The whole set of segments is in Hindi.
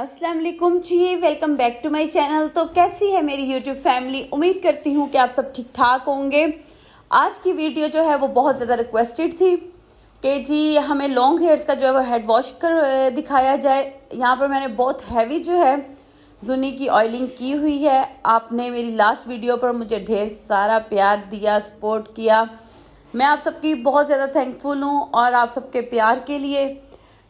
Aslam ji welcome back to my channel तो कैसी है मेरी यूट्यूब फैमिली उम्मीद करती हूँ कि आप सब ठीक ठाक होंगे आज की वीडियो जो है वो बहुत ज़्यादा रिक्वेस्टेड थी कि जी हमें लॉन्ग हेयर्स का जो है वो हेड वॉश कर दिखाया जाए यहाँ पर मैंने बहुत हैवी जो है जुनी की ऑयलिंग की हुई है आपने मेरी लास्ट वीडियो पर मुझे ढेर सारा प्यार दिया सपोर्ट किया मैं आप सबकी बहुत ज़्यादा थैंकफुल हूँ और आप सबके प्यार के लिए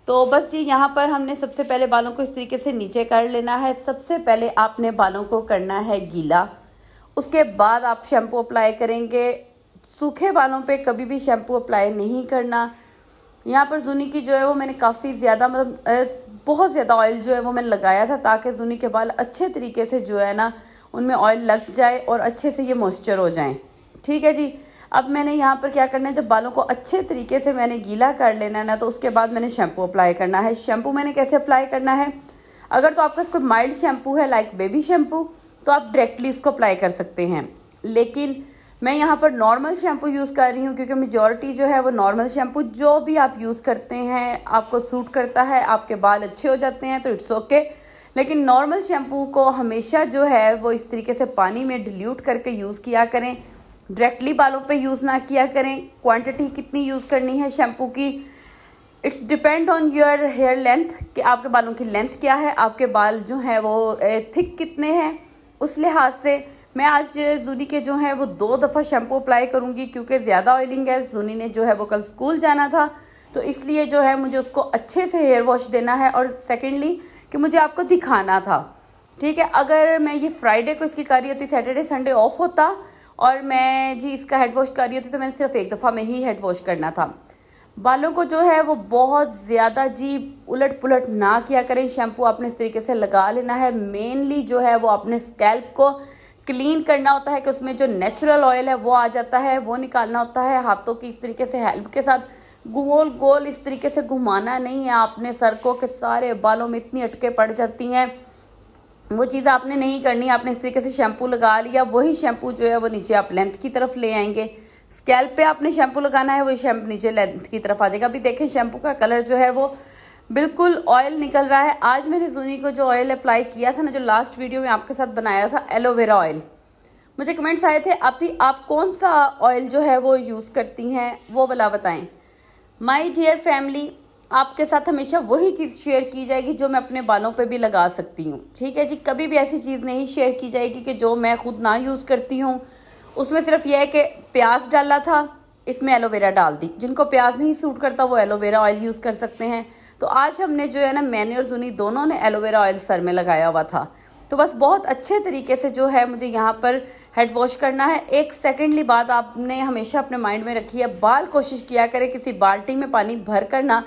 तो बस जी यहाँ पर हमने सबसे पहले बालों को इस तरीके से नीचे कर लेना है सबसे पहले आपने बालों को करना है गीला उसके बाद आप शैम्पू अप्लाई करेंगे सूखे बालों पे कभी भी शैम्पू अप्लाई नहीं करना यहाँ पर जूनी की जो है वो मैंने काफ़ी ज़्यादा मतलब बहुत ज़्यादा ऑयल जो है वो मैंने लगाया था ताकि जूनी के बाल अच्छे तरीके से जो है ना उनमें ऑयल लग जाए और अच्छे से ये मॉइस्चर हो जाए ठीक है जी अब मैंने यहाँ पर क्या करना है जब बालों को अच्छे तरीके से मैंने गीला कर लेना है ना तो उसके बाद मैंने शैम्पू अप्लाई करना है शैम्पू मैंने कैसे अप्लाई करना है अगर तो आपका कोई माइल्ड शैम्पू है लाइक बेबी शैम्पू तो आप डायरेक्टली इसको अप्लाई कर सकते हैं लेकिन मैं यहाँ पर नॉर्मल शैम्पू यूज़ कर रही हूँ क्योंकि मेजॉरिटी जो है वो नॉर्मल शैम्पू जो भी आप यूज़ करते हैं आपको सूट करता है आपके बाल अच्छे हो जाते हैं तो इट्स ओके okay। लेकिन नॉर्मल शैम्पू को हमेशा जो है वो इस तरीके से पानी में डिल्यूट करके यूज़ किया करें डायरेक्टली बालों पे यूज़ ना किया करें क्वांटिटी कितनी यूज़ करनी है शैम्पू की it's depend on your hair length कि आपके बालों की लेंथ क्या है आपके बाल जो हैं वो थिक कितने हैं उस लिहाज से मैं आज जूनी के जो हैं वो दो दफ़ा शैम्पू अप्लाई करूँगी क्योंकि ज़्यादा ऑयलिंग है जूनी ने जो है वो कल स्कूल जाना था तो इसलिए जो है मुझे उसको अच्छे से हेयर वॉश देना है और सेकेंडली कि मुझे आपको दिखाना था ठीक है अगर मैं ये फ्राइडे को इसकी कर रही होती सैटरडे संडे ऑफ होता और मैं जी इसका हेड वॉश कर रही होती तो मैंने सिर्फ एक दफ़ा में ही हेड वॉश करना था बालों को जो है वो बहुत ज़्यादा जी उलट पुलट ना किया करें शैम्पू आपने इस तरीके से लगा लेना है मेनली जो है वो अपने स्कैल्प को क्लीन करना होता है कि उसमें जो नेचुरल ऑयल है वो आ जाता है वो निकालना होता है हाथों की इस तरीके से हेल्प के साथ गोल गोल इस तरीके से घुमाना नहीं है आपने सर को के सारे बालों में इतनी अटके पड़ जाती हैं वो चीज़ आपने नहीं करनी आपने इस तरीके से शैम्पू लगा लिया वही शैम्पू जो है वो नीचे आप लेंथ की तरफ ले आएंगे स्कैल्प पे आपने शैम्पू लगाना है वही शैम्पू नीचे लेंथ की तरफ आ जाएगा अभी देखें शैम्पू का कलर जो है वो बिल्कुल ऑयल निकल रहा है आज मैंने जूनी को जो ऑयल अप्लाई किया था ना जो लास्ट वीडियो में आपके साथ बनाया था एलोवेरा ऑयल मुझे कमेंट्स आए थे अभी आप कौन सा ऑयल जो है वो यूज़ करती हैं वो भला बताएं माई डियर फैमिली आपके साथ हमेशा वही चीज़ शेयर की जाएगी जो मैं अपने बालों पे भी लगा सकती हूँ ठीक है जी कभी भी ऐसी चीज़ नहीं शेयर की जाएगी कि जो मैं खुद ना यूज़ करती हूँ उसमें सिर्फ यह है कि प्याज डाला था इसमें एलोवेरा डाल दी जिनको प्याज नहीं सूट करता वो एलोवेरा ऑयल यूज़ कर सकते हैं तो आज हमने जो है ना मैंने और जुनी दोनों ने एलोवेरा ऑयल सर में लगाया हुआ था तो बस बहुत अच्छे तरीके से जो है मुझे यहाँ पर हेड वॉश करना है एक सेकेंडली बात आपने हमेशा अपने माइंड में रखी है बाल कोशिश किया करें किसी बाल्टी में पानी भर करना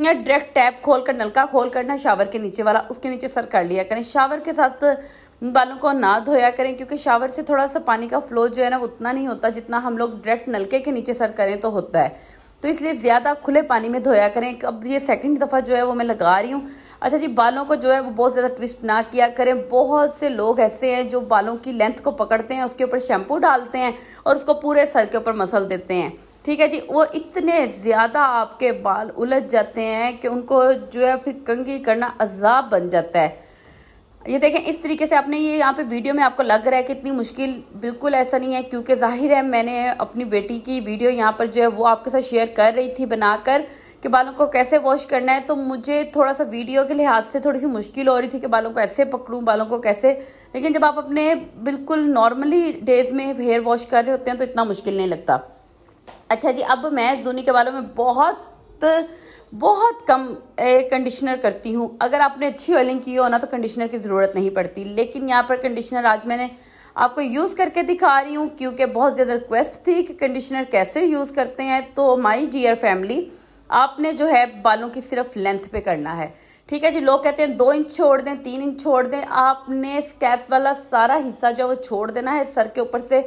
या डायरेक्ट टैप खोल कर नलका खोल ना शावर के नीचे वाला उसके नीचे सर कर लिया करें शावर के साथ बालों को ना धोया करें क्योंकि शावर से थोड़ा सा पानी का फ्लो जो है ना उतना नहीं होता जितना हम लोग डायरेक्ट नलके के नीचे सर करें तो होता है तो इसलिए ज़्यादा खुले पानी में धोया करें अब ये सेकंड दफ़ा जो है वो मैं लगा रही हूँ अच्छा जी बालों को जो है वो बहुत ज़्यादा ट्विस्ट ना किया करें बहुत से लोग ऐसे हैं जो बालों की लेंथ को पकड़ते हैं उसके ऊपर शैम्पू डालते हैं और उसको पूरे सर के ऊपर मसल देते हैं ठीक है जी वो इतने ज़्यादा आपके बाल उलझ जाते हैं कि उनको जो है फिर कंघी करना अजाब बन जाता है ये देखें इस तरीके से आपने ये यहाँ पे वीडियो में आपको लग रहा है कि इतनी मुश्किल बिल्कुल ऐसा नहीं है क्योंकि जाहिर है मैंने अपनी बेटी की वीडियो यहाँ पर जो है वो आपके साथ शेयर कर रही थी बनाकर कि बालों को कैसे वॉश करना है तो मुझे थोड़ा सा वीडियो के लिहाज से थोड़ी सी मुश्किल हो रही थी कि बालों को ऐसे पकड़ूँ बालों को कैसे लेकिन जब आप अपने बिल्कुल नॉर्मली डेज़ में हेयर वॉश कर रहे होते हैं तो इतना मुश्किल नहीं लगता अच्छा जी अब मैं जूनी के बालों में बहुत बहुत कम कंडीशनर करती हूँ अगर आपने अच्छी ऑयलिंग की हो ना तो कंडीशनर की ज़रूरत नहीं पड़ती लेकिन यहाँ पर कंडीशनर आज मैंने आपको यूज़ करके दिखा रही हूँ क्योंकि बहुत ज़्यादा रिक्वेस्ट थी कि कंडीशनर कैसे यूज़ करते हैं तो माई डियर फैमिली आपने जो है बालों की सिर्फ लेंथ पे करना है ठीक है जी लोग कहते हैं दो इंच छोड़ दें तीन इंच छोड़ दें आपने स्कैप वाला सारा हिस्सा जो है वो छोड़ देना है सर के ऊपर से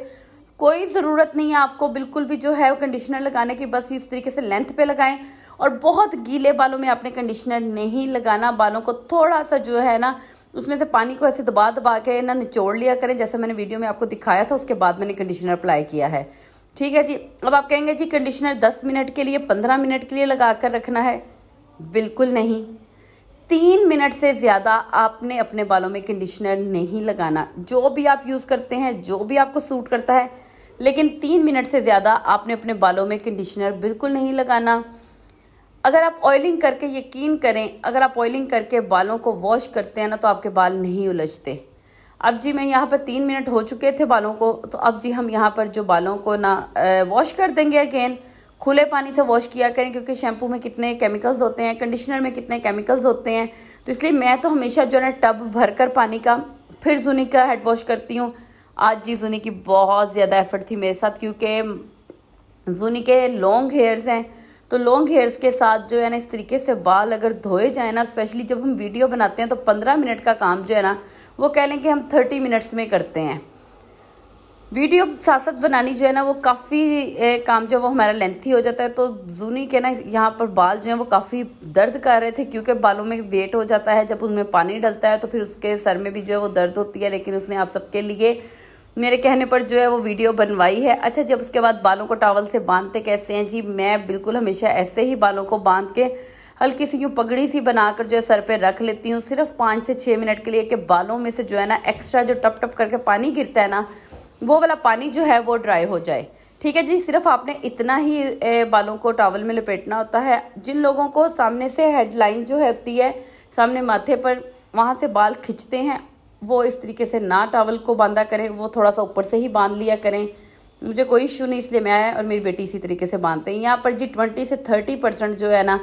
कोई ज़रूरत नहीं है आपको बिल्कुल भी जो है कंडीशनर लगाने की बस इस तरीके से लेंथ पे लगाएं और बहुत गीले बालों में आपने कंडीशनर नहीं लगाना बालों को थोड़ा सा जो है ना उसमें से पानी को ऐसे दबा दबा के ना निचोड़ लिया करें जैसे मैंने वीडियो में आपको दिखाया था उसके बाद मैंने कंडीशनर अप्लाई किया है ठीक है जी अब आप कहेंगे जी कंडीशनर दस मिनट के लिए पंद्रह मिनट के लिए लगा कर रखना है बिल्कुल नहीं तीन मिनट से ज़्यादा आपने अपने बालों में कंडीशनर नहीं लगाना जो भी आप यूज़ करते हैं जो भी आपको सूट करता है लेकिन तीन मिनट से ज़्यादा आपने अपने बालों में कंडीशनर बिल्कुल नहीं लगाना अगर आप ऑयलिंग करके यकीन करें अगर आप ऑयलिंग करके बालों को वॉश करते हैं ना तो आपके बाल नहीं उलझते अब जी मैं यहाँ पर तीन मिनट हो चुके थे बालों को तो अब जी हम यहाँ पर जो बालों को ना वॉश कर देंगे अगेन खुले पानी से वॉश किया करें क्योंकि शैम्पू में कितने केमिकल्स होते हैं कंडीशनर में कितने केमिकल्स होते हैं तो इसलिए मैं तो हमेशा जो है ना टब भर कर पानी का फिर जूनी का हेड वॉश करती हूँ आज जी जूनी की बहुत ज़्यादा एफर्ट थी मेरे साथ क्योंकि जूनी के लॉन्ग हेयर्स हैं तो लॉन्ग हेयर्स के साथ जो है ना इस तरीके से बाल अगर धोए जाए ना स्पेशली जब हम वीडियो बनाते हैं तो पंद्रह मिनट का काम जो है ना वो कह लें कि हम थर्टी मिनट्स में करते हैं वीडियो साथ साथ बनानी जो है ना वो काफ़ी काम जो है वो हमारा लेंथी हो जाता है तो जूनी के ना यहाँ पर बाल जो है वो काफ़ी दर्द कर रहे थे क्योंकि बालों में वेट हो जाता है जब उनमें पानी डलता है तो फिर उसके सर में भी जो है वो दर्द होती है लेकिन उसने आप सबके लिए मेरे कहने पर जो है वो वीडियो बनवाई है अच्छा जब उसके बाद बालों को टावल से बांधते कैसे हैं जी मैं बिल्कुल हमेशा ऐसे ही बालों को बांध के हल्की सी यूँ पगड़ी सी बनाकर जो है सर पे रख लेती हूँ सिर्फ पाँच से छः मिनट के लिए कि बालों में से जो है ना एक्स्ट्रा जो टप टप करके पानी गिरता है ना वो वाला पानी जो है वो ड्राई हो जाए ठीक है जी सिर्फ आपने इतना ही बालों को टॉवल में लपेटना होता है जिन लोगों को सामने से हेडलाइन जो है होती है सामने माथे पर वहाँ से बाल खींचते हैं वो इस तरीके से ना टॉवल को बांधा करें वो थोड़ा सा ऊपर से ही बांध लिया करें मुझे कोई इशू नहीं इसलिए मैं और मेरी बेटी इसी तरीके से बांधते हैं यहाँ पर जी ट्वेंटी से थर्टी परसेंट जो है ना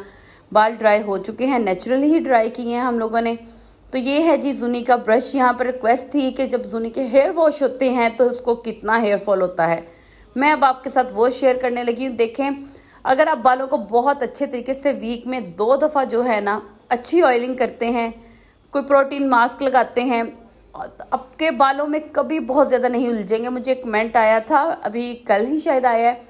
बाल ड्राई हो चुके हैं नेचुरली ही ड्राई किए हैं हम लोगों ने तो ये है जी जूनी का ब्रश यहाँ पर रिक्वेस्ट थी कि जब जूनी के हेयर वॉश होते हैं तो उसको कितना हेयर फॉल होता है मैं अब आपके साथ वो शेयर करने लगी हूँ देखें अगर आप बालों को बहुत अच्छे तरीके से वीक में दो दफ़ा जो है ना अच्छी ऑयलिंग करते हैं कोई प्रोटीन मास्क लगाते हैं आपके बालों में कभी बहुत ज़्यादा नहीं उलझेंगे मुझे एक कमेंट आया था अभी कल ही शायद आया है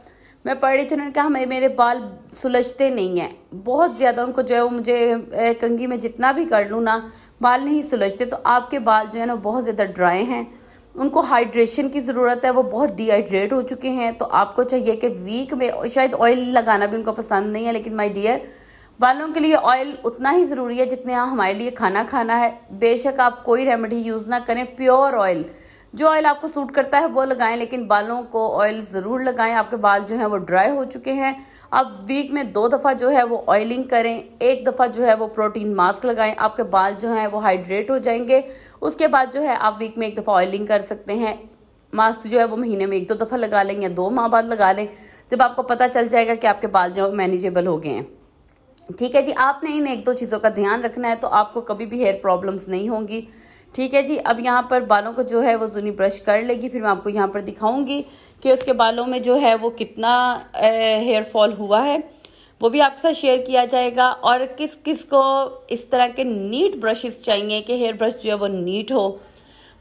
मैं पढ़ रही थी उन्होंने कहा हमें मेरे बाल सुलझते नहीं हैं बहुत ज़्यादा उनको जो है वो मुझे कंघी में जितना भी कर लूँ ना बाल नहीं सुलझते तो आपके बाल जो है ना बहुत ज़्यादा ड्राई हैं उनको हाइड्रेशन की ज़रूरत है वो बहुत डिहाइड्रेट हो चुके हैं तो आपको चाहिए कि वीक में शायद ऑयल लगाना भी उनको पसंद नहीं है लेकिन माई डियर बालों के लिए ऑयल उतना ही ज़रूरी है जितने हमारे लिए खाना खाना है बेशक आप कोई रेमेडी यूज़ ना करें प्योर ऑयल जो ऑयल आपको सूट करता है वो लगाएं लेकिन बालों को ऑयल ज़रूर लगाएं आपके बाल जो हैं वो ड्राई हो चुके हैं आप वीक में दो दफ़ा जो है वो ऑयलिंग करें एक दफ़ा जो है वो प्रोटीन मास्क लगाएं आपके बाल जो हैं वो हाइड्रेट हो जाएंगे उसके बाद जो है आप वीक में एक दफ़ा ऑयलिंग कर सकते हैं मास्क जो है वो महीने में एक दो दफ़ा लगा लें या दो माह बाद लगा लें जब आपको पता चल जाएगा कि आपके बाल जो मैनेजेबल हो गए हैं ठीक है जी आपने इन एक दो चीज़ों का ध्यान रखना है तो आपको कभी भी हेयर प्रॉब्लम्स नहीं होंगी ठीक है जी अब यहाँ पर बालों को जो है वो जूनी ब्रश कर लेगी फिर मैं आपको यहाँ पर दिखाऊंगी कि उसके बालों में जो है वो कितना हेयर फॉल हुआ है वो भी आपके साथ शेयर किया जाएगा और किस किस को इस तरह के नीट ब्रशेस चाहिए कि हेयर ब्रश जो है वो नीट हो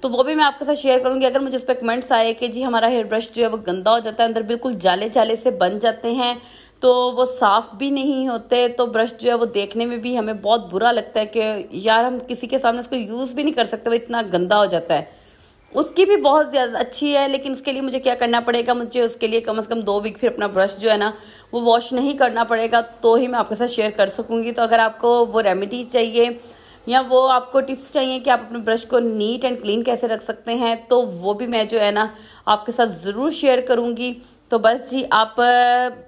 तो वो भी मैं आपके साथ शेयर करूंगी अगर मुझे उस पर कमेंट्स आए कि जी हमारा हेयर ब्रश जो है वो गंदा हो जाता है अंदर बिल्कुल जाले जाले से बन जाते हैं तो वो साफ़ भी नहीं होते तो ब्रश जो है वो देखने में भी हमें बहुत बुरा लगता है कि यार हम किसी के सामने उसको यूज़ भी नहीं कर सकते वो इतना गंदा हो जाता है उसकी भी बहुत ज़्यादा अच्छी है लेकिन उसके लिए मुझे क्या करना पड़ेगा मुझे उसके लिए कम से कम दो वीक फिर अपना ब्रश जो है ना वो वॉश नहीं करना पड़ेगा तो ही मैं आपके साथ शेयर कर सकूँगी तो अगर आपको वो रेमेडी चाहिए या वो आपको टिप्स चाहिए कि आप अपने ब्रश को नीट एंड क्लीन कैसे रख सकते हैं तो वो भी मैं जो है ना आपके साथ ज़रूर शेयर करूँगी तो बस जी आप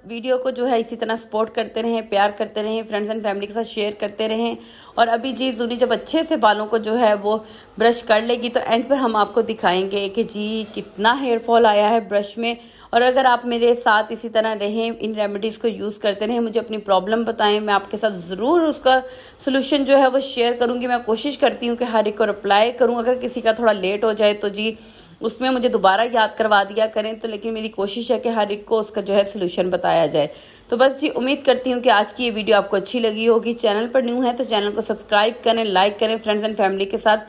वीडियो को जो है इसी तरह सपोर्ट करते रहें प्यार करते रहें फ्रेंड्स एंड फैमिली के साथ शेयर करते रहें और अभी जी जूनी जब अच्छे से बालों को जो है वो ब्रश कर लेगी तो एंड पर हम आपको दिखाएंगे कि जी कितना हेयर फॉल आया है ब्रश में और अगर आप मेरे साथ इसी तरह रहें इन रेमेडीज़ को यूज़ करते रहें मुझे अपनी प्रॉब्लम बताएं मैं आपके साथ ज़रूर उसका सोल्यूशन जो है वो शेयर करूँगी मैं कोशिश करती हूँ कि हर एक को अप्लाई करूँ अगर किसी का थोड़ा लेट हो जाए तो जी उसमें मुझे दोबारा याद करवा दिया करें तो लेकिन मेरी कोशिश है कि हर एक को उसका जो है सोल्यूशन बताया जाए तो बस जी उम्मीद करती हूँ कि आज की ये वीडियो आपको अच्छी लगी होगी चैनल पर न्यू है तो चैनल को सब्सक्राइब करें लाइक करें फ्रेंड्स एंड फैमिली के साथ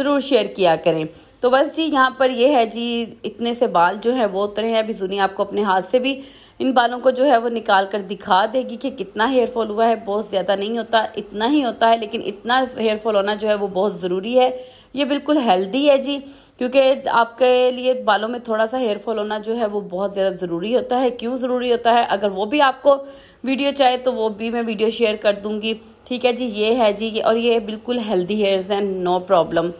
ज़रूर शेयर किया करें तो बस जी यहाँ पर ये है जी इतने से बाल जो है वो उतरे हैं अभी जूनी आपको अपने हाथ से भी इन बालों को जो है वो निकाल कर दिखा देगी कि कितना हेयरफॉल हुआ है बहुत ज़्यादा नहीं होता इतना ही होता है लेकिन इतना हेयरफॉल होना जो है वो बहुत ज़रूरी है ये बिल्कुल हेल्दी है जी क्योंकि आपके लिए बालों में थोड़ा सा हेयरफॉल होना जो है वो बहुत ज़्यादा ज़रूरी होता है क्यों ज़रूरी होता है अगर वो भी आपको वीडियो चाहे तो वो भी मैं वीडियो शेयर कर दूँगी ठीक है जी ये है जी और ये बिल्कुल हेल्दी हेयर्स हैं नो प्रॉब्लम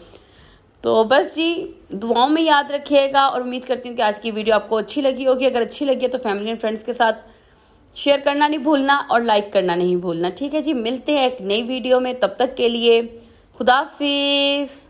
तो बस जी दुआओं में याद रखिएगा और उम्मीद करती हूँ कि आज की वीडियो आपको अच्छी लगी होगी अगर अच्छी लगी है तो फैमिली एंड फ्रेंड्स के साथ शेयर करना नहीं भूलना और लाइक करना नहीं भूलना ठीक है जी मिलते हैं एक नई वीडियो में तब तक के लिए खुदाफिज़